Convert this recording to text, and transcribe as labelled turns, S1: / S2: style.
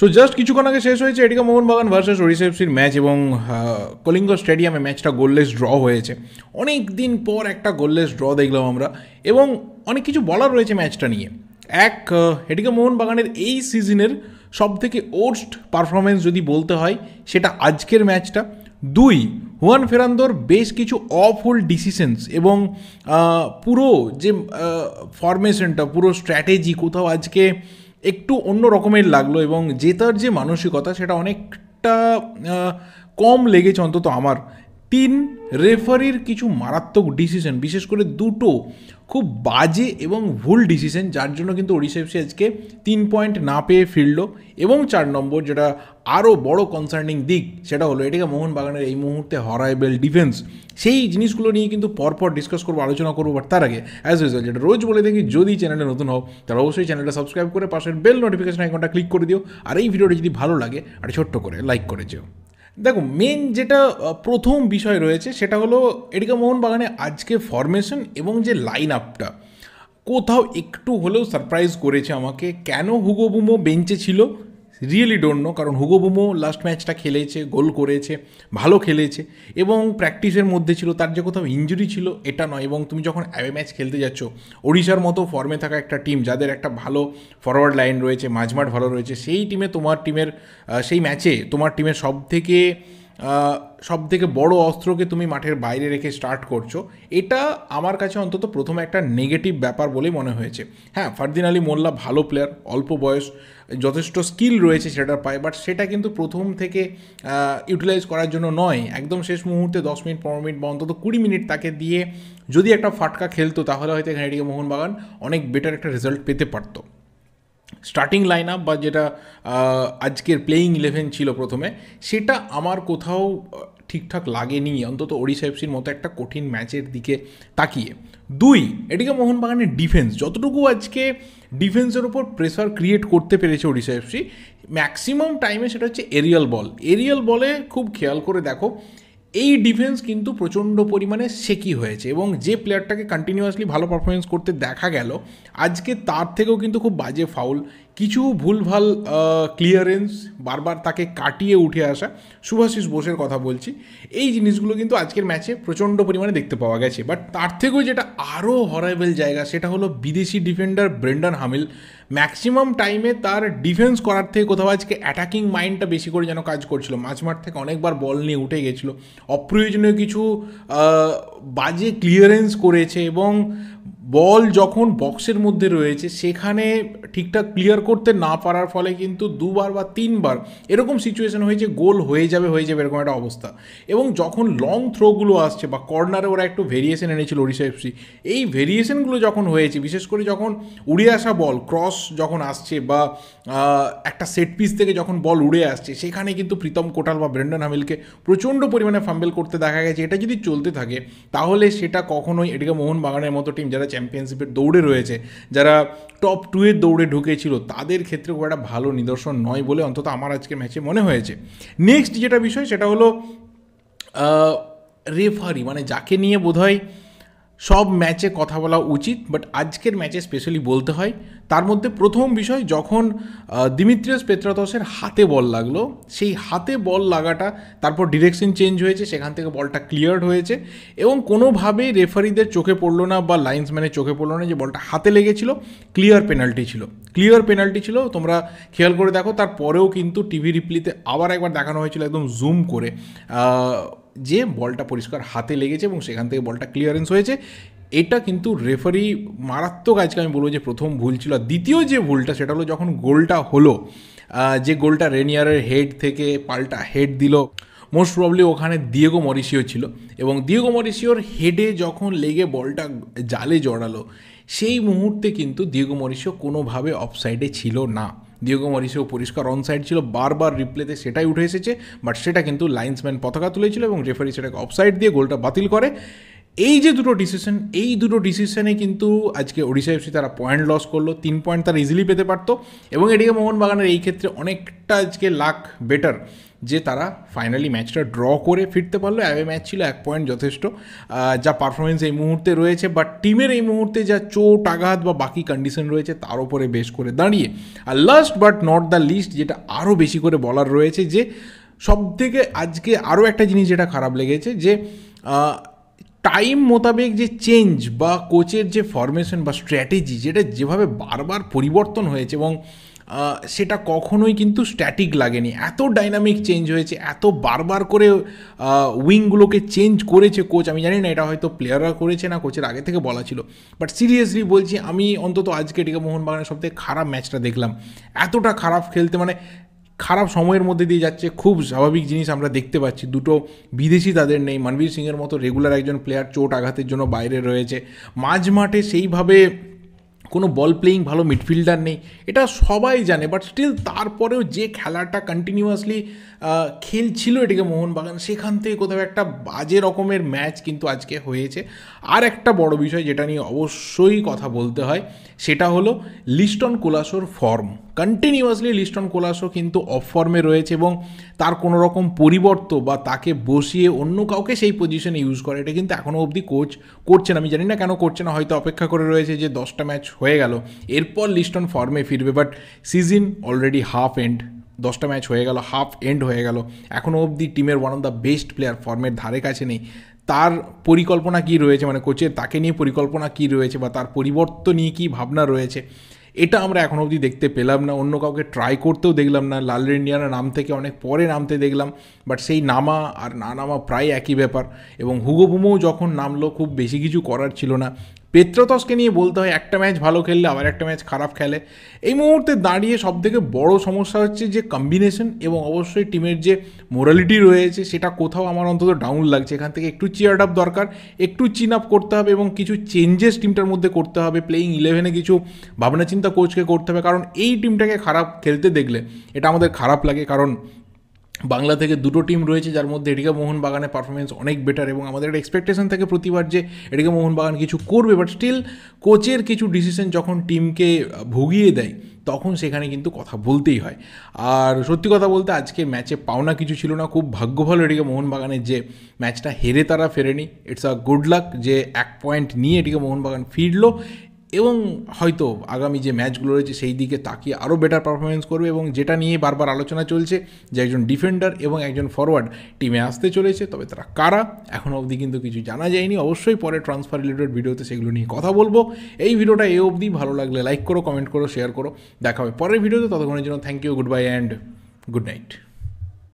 S1: so just কিছুক্ষণ আগে শেষ হয়েছে এটিকে মোহনবাগান ভার্সেস ওড়িশা এফসির ম্যাচ এবং কলিঙ্গ স্টেডিয়ামে ম্যাচটা গোললেস ড্র হয়েছে অনেক দিন পর একটা গোললেস ড্র দেখলাম আমরা এবং অনেক কিছু বলার রয়েছে ম্যাচটা নিয়ে এক এটিকে মোহনবাগানের এই সিজনের সব থেকে ওর্স্ট পারফরমেন্স যদি বলতে হয় সেটা আজকের ম্যাচটা দুই হুয়ান ফেরান্দোর বেশ কিছু অফুল ডিসিশনস এবং পুরো যে ফরমেশনটা পুরো স্ট্র্যাটেজি কোথাও আজকে একটু অন্য রকমের লাগলো এবং জেতার যে মানসিকতা সেটা অনেকটা কম লেগেছে অন্তত আমার তিন রেফারির কিছু মারাত্মক ডিসিশন বিশেষ করে দুটো খুব বাজে এবং ভুল ডিসিশন যার জন্য কিন্তু ওড়িশা এফসি আজকে তিন পয়েন্ট না পেয়ে ফিরল এবং চার নম্বর যেটা আরও বড় কনসার্নিং দিক সেটা হলো এটাকে মোহনবাগানের এই মুহূর্তে হরাইবেল ডিফেন্স সেই জিনিসগুলো নিয়ে কিন্তু পরপর ডিসকাস করবো আলোচনা করবো বাট তার আগে অ্যাজ ইউজুয়াল যেটা রোজ বলে দেখি যদি চ্যানেলে নতুন হও তাহলে অবশ্যই চ্যানেলটা সাবস্ক্রাইব করে পাশের বেল নোটিফিকেশন আইকনটা ক্লিক করে দিও আর এই ভিডিওটা যদি ভালো লাগে আর ছোট্ট করে লাইক করে যেও দেখো মেন যেটা প্রথম বিষয় রয়েছে সেটা হলো এডিকা মোহনবাগানে আজকে ফরমেশন এবং যে লাইন আপটা কোথাও একটু হলেও সারপ্রাইজ করেছে আমাকে কেন হুগোবুমো বেঞ্চে ছিল রিয়েলি ডোন্ট নো কারণ হুগোবুমো লাস্ট ম্যাচটা খেলেছে গোল করেছে ভালো খেলেছে এবং প্র্যাকটিসের মধ্যে ছিল তার যে কোথাও ইঞ্জুরি ছিল এটা নয় এবং তুমি যখন অ্যাওয়ে ম্যাচ খেলতে যাচ্ছ ওড়িশার মতো ফর্মে থাকা একটা টিম যাদের একটা ভালো ফরওয়ার্ড লাইন রয়েছে মাঝমাঠ ভালো রয়েছে সেই টিমে তোমার টিমের সেই ম্যাচে তোমার টিমের সব থেকে সব থেকে বড় অস্ত্রকে তুমি মাঠের বাইরে রেখে স্টার্ট করছো এটা আমার কাছে অন্তত প্রথম একটা নেগেটিভ ব্যাপার বলেই মনে হয়েছে হ্যাঁ ফারদিন আলী মোল্লা ভালো প্লেয়ার অল্প বয়স যথেষ্ট স্কিল রয়েছে সেটার পায়ে বাট সেটা কিন্তু প্রথম থেকে ইউটিলাইজ করার জন্য নয় একদম শেষ মুহূর্তে দশ মিনিট পনেরো মিনিট বা অন্তত কুড়ি মিনিট তাকে দিয়ে যদি একটা ফাটকা খেলতো তাহলে হয়তো এখানে এটিকে মোহনবাগান অনেক বেটার একটা রেজাল্ট পেতে পারতো স্টার্টিং লাইন আপ বা যেটা আজকের প্লেয়িং ইলেভেন ছিল প্রথমে সেটা আমার কোথাও ঠিকঠাক লাগেনি অন্তত ওড়িশা এফসির মতো একটা কঠিন ম্যাচের দিকে তাকিয়ে দুই এটিকে মোহনবাগানের ডিফেন্স যতটুকু আজকে ডিফেন্সের ওপর প্রেসার ক্রিয়েট করতে পেরেছে ওড়িশা এফসি ম্যাক্সিমাম টাইমে সেটা হচ্ছে এরিয়াল বল এরিয়াল বলে খুব খেয়াল করে দেখো এই ডিফেন্স কিন্তু প্রচণ্ড পরিমাণে সেকি হয়েছে এবং যে প্লেয়ারটাকে কন্টিনিউয়াসলি ভালো পারফরমেন্স করতে দেখা গেল আজকে তার থেকেও কিন্তু খুব বাজে ফাউল কিছু ভুলভাল ক্লিয়ারেন্স বারবার তাকে কাটিয়ে উঠে আসা শুভাশিস বোসের কথা বলছি এই জিনিসগুলো কিন্তু আজকের ম্যাচে প্রচণ্ড পরিমাণে দেখতে পাওয়া গেছে বাট তার থেকেও যেটা আরও হরাইবেল জায়গা সেটা হলো বিদেশি ডিফেন্ডার ব্রেন্ডন হামিল ম্যাক্সিমাম টাইমে তার ডিফেন্স করার থেকে কোথাও আজকে অ্যাটাকিং মাইন্ডটা বেশি করে যেন কাজ করছিল মাঠ থেকে অনেকবার বল নিয়ে উঠে গেছিলো অপ্রয়োজনীয় কিছু বাজে ক্লিয়ারেন্স করেছে এবং বল যখন বক্সের মধ্যে রয়েছে সেখানে ঠিকঠাক ক্লিয়ার করতে না পারার ফলে কিন্তু দুবার বা তিনবার এরকম সিচুয়েশন হয়েছে গোল হয়ে যাবে হয়ে যাবে এরকম একটা অবস্থা এবং যখন লং থ্রোগুলো আসছে বা কর্নারে ওরা একটু ভেরিয়েশন এনেছিল ওড়িশা এফসি এই ভেরিয়েশনগুলো যখন হয়েছে বিশেষ করে যখন উড়ে আসা বল ক্রস যখন আসছে বা একটা সেট পিস থেকে যখন বল উড়ে আসছে সেখানে কিন্তু প্রীতম কোটাল বা ব্রেন্ডন হামিলকে প্রচণ্ড পরিমাণে ফাম্বেল করতে দেখা গেছে এটা যদি চলতে থাকে তাহলে সেটা কখনোই মোহন মোহনবাগানের মতো টিম যারা চ্যাম্পিয়নশিপের দৌড়ে রয়েছে যারা টপ টুয়ের দৌড়ে ঢুকেছিল তাদের ক্ষেত্রে খুব একটা ভালো নিদর্শন নয় বলে অন্তত আমার আজকে ম্যাচে মনে হয়েছে নেক্সট যেটা বিষয় সেটা হলো রেফারি মানে যাকে নিয়ে বোধহয় সব ম্যাচে কথা বলা উচিত বাট আজকের ম্যাচে স্পেশালি বলতে হয় তার মধ্যে প্রথম বিষয় যখন দিমিত্রিয়াস পেত্রাতসের হাতে বল লাগলো সেই হাতে বল লাগাটা তারপর ডিরেকশন চেঞ্জ হয়েছে সেখান থেকে বলটা ক্লিয়ার্ড হয়েছে এবং কোনোভাবেই রেফারিদের চোখে পড়লো না বা লাইন্সম্যানের চোখে পড়লো না যে বলটা হাতে লেগেছিল ক্লিয়ার পেনাল্টি ছিল ক্লিয়ার পেনাল্টি ছিল তোমরা খেয়াল করে দেখো তারপরেও কিন্তু টিভি রিপ্লিতে আবার একবার দেখানো হয়েছিল একদম জুম করে যে বলটা পরিষ্কার হাতে লেগেছে এবং সেখান থেকে বলটা ক্লিয়ারেন্স হয়েছে এটা কিন্তু রেফারি মারাত্মক আজকে আমি বলবো যে প্রথম ভুল ছিল দ্বিতীয় যে ভুলটা সেটা হলো যখন গোলটা হলো যে গোলটা রেনিয়ারের হেড থেকে পাল্টা হেড দিল মোস্ট প্রবলি ওখানে দিয়েগো মরিসিও ছিল এবং দিয়েগো মরিসিওর হেডে যখন লেগে বলটা জালে জড়ালো সেই মুহূর্তে কিন্তু দিয়েগো মরিসিও কোনোভাবে অফসাইডে ছিল না দিয়েগো মরিসেও পরিষ্কার অন সাইড ছিল বারবার রিপ্লেতে সেটাই উঠে এসেছে বাট সেটা কিন্তু লাইন্সম্যান পতাকা তুলেছিল এবং রেফারি সেটাকে অফসাইড দিয়ে গোলটা বাতিল করে এই যে দুটো ডিসিশন এই দুটো ডিসিশনে কিন্তু আজকে ওড়িশা এফসি তারা পয়েন্ট লস করলো তিন পয়েন্ট তারা ইজিলি পেতে পারতো এবং এটিকে মোহনবাগানের এই ক্ষেত্রে অনেকটা আজকে লাখ বেটার যে তারা ফাইনালি ম্যাচটা ড্র করে ফিরতে পারলো অ্যাওয়ে ম্যাচ ছিল এক পয়েন্ট যথেষ্ট যা পারফরমেন্স এই মুহূর্তে রয়েছে বাট টিমের এই মুহূর্তে যা চোট আঘাত বা বাকি কন্ডিশন রয়েছে তার উপরে বেশ করে দাঁড়িয়ে আর last but not the least যেটা আরও বেশি করে বলার রয়েছে যে সব থেকে আজকে আরও একটা জিনিস যেটা খারাপ লেগেছে যে টাইম মোতাবেক যে চেঞ্জ বা কোচের যে ফরমেশন বা স্ট্র্যাটেজি যেটা যেভাবে বারবার পরিবর্তন হয়েছে এবং সেটা কখনোই কিন্তু স্ট্যাটিক লাগেনি এত ডাইনামিক চেঞ্জ হয়েছে এত বারবার করে উইংগুলোকে চেঞ্জ করেছে কোচ আমি জানি না এটা হয়তো প্লেয়াররা করেছে না কোচের আগে থেকে বলা ছিল বাট সিরিয়াসলি বলছি আমি অন্তত আজকে এটিকে মোহনবাগানের সবথেকে খারাপ ম্যাচটা দেখলাম এতটা খারাপ খেলতে মানে খারাপ সময়ের মধ্যে দিয়ে যাচ্ছে খুব স্বাভাবিক জিনিস আমরা দেখতে পাচ্ছি দুটো বিদেশি তাদের নেই মানবীর সিংয়ের মতো রেগুলার একজন প্লেয়ার চোট আঘাতের জন্য বাইরে রয়েছে মাঝ মাঠে সেইভাবে কোনো বল প্লেয়িং ভালো মিডফিল্ডার নেই এটা সবাই জানে বাট স্টিল তারপরেও যে খেলাটা কন্টিনিউয়াসলি খেলছিল এটিকে মোহনবাগান সেখান থেকে কোথাও একটা বাজে রকমের ম্যাচ কিন্তু আজকে হয়েছে আর একটা বড় বিষয় যেটা নিয়ে অবশ্যই কথা বলতে হয় সেটা হলো লিস্টন কোলাসোর ফর্ম কন্টিনিউয়াসলি লিস্টন কোলাসো কিন্তু অফ ফর্মে রয়েছে এবং তার কোনো রকম পরিবর্ত বা তাকে বসিয়ে অন্য কাউকে সেই পজিশনে ইউজ করে এটা কিন্তু এখনও অবধি কোচ করছেন আমি জানি না কেন করছে না হয়তো অপেক্ষা করে রয়েছে যে দশটা ম্যাচ হয়ে গেল এরপর লিস্টন ফর্মে ফিরবে but season already half end দশটা ম্যাচ হয়ে গেল হাফ এন্ড হয়ে গেল এখনও অবধি টিমের one of the best player ফর্মের ধারে কাছে নেই তার পরিকল্পনা কী রয়েছে মানে কোচের তাকে নিয়ে পরিকল্পনা কী রয়েছে বা তার পরিবর্তন নিয়ে কী ভাবনা রয়েছে এটা আমরা এখন অবধি দেখতে পেলাম না অন্য কাউকে ট্রাই করতেও দেখলাম না লাল ইন্ডিয়ানা নাম থেকে অনেক পরে নামতে দেখলাম বাট সেই নামা আর না নামা প্রায় একই ব্যাপার এবং হুগো যখন নামলো খুব বেশি কিছু করার ছিল না পেত্রতসকে নিয়ে বলতে হয় একটা ম্যাচ ভালো খেললে আবার একটা ম্যাচ খারাপ খেলে এই মুহূর্তে দাঁড়িয়ে সব থেকে বড়ো সমস্যা হচ্ছে যে কম্বিনেশন এবং অবশ্যই টিমের যে মোরালিটি রয়েছে সেটা কোথাও আমার অন্তত ডাউন লাগছে এখান থেকে একটু চেয়ার আপ দরকার একটু চিন আপ করতে হবে এবং কিছু চেঞ্জেস টিমটার মধ্যে করতে হবে প্লেয়িং ইলেভেনে কিছু ভাবনাচিন্তা কোচকে করতে হবে কারণ এই টিমটাকে খারাপ খেলতে দেখলে এটা আমাদের খারাপ লাগে কারণ বাংলা থেকে দুটো টিম রয়েছে যার মধ্যে মোহন বাগানের পারফরমেন্স অনেক বেটার এবং আমাদের একটা এক্সপেকটেশন থাকে প্রতিবার যে মোহন মোহনবাগান কিছু করবে বাট স্টিল কোচের কিছু ডিসিশন যখন টিমকে ভুগিয়ে দেয় তখন সেখানে কিন্তু কথা বলতেই হয় আর সত্যি কথা বলতে আজকে ম্যাচে পাওনা কিছু ছিল না খুব ভাগ্য ভালো এটিকে মোহনবাগানের যে ম্যাচটা হেরে তারা ফেরেনি ইটস আ গুড লাক যে এক পয়েন্ট নিয়ে এটিকে মোহনবাগান ফিরলো এবং হয়তো আগামী যে ম্যাচগুলো রয়েছে সেই দিকে তাকিয়ে আরও বেটার পারফরমেন্স করবে এবং যেটা নিয়ে বারবার আলোচনা চলছে যে একজন ডিফেন্ডার এবং একজন ফরওয়ার্ড টিমে আসতে চলেছে তবে তারা কারা এখনও অবধি কিন্তু কিছু জানা যায়নি অবশ্যই পরে ট্রান্সফার রিলেটেড ভিডিওতে সেগুলো নিয়ে কথা বলবো এই ভিডিওটা এ অবধি ভালো লাগলে লাইক করো কমেন্ট করো শেয়ার করো দেখা হবে পরের ভিডিওতে ততক্ষণের জন্য thank you goodbye and good night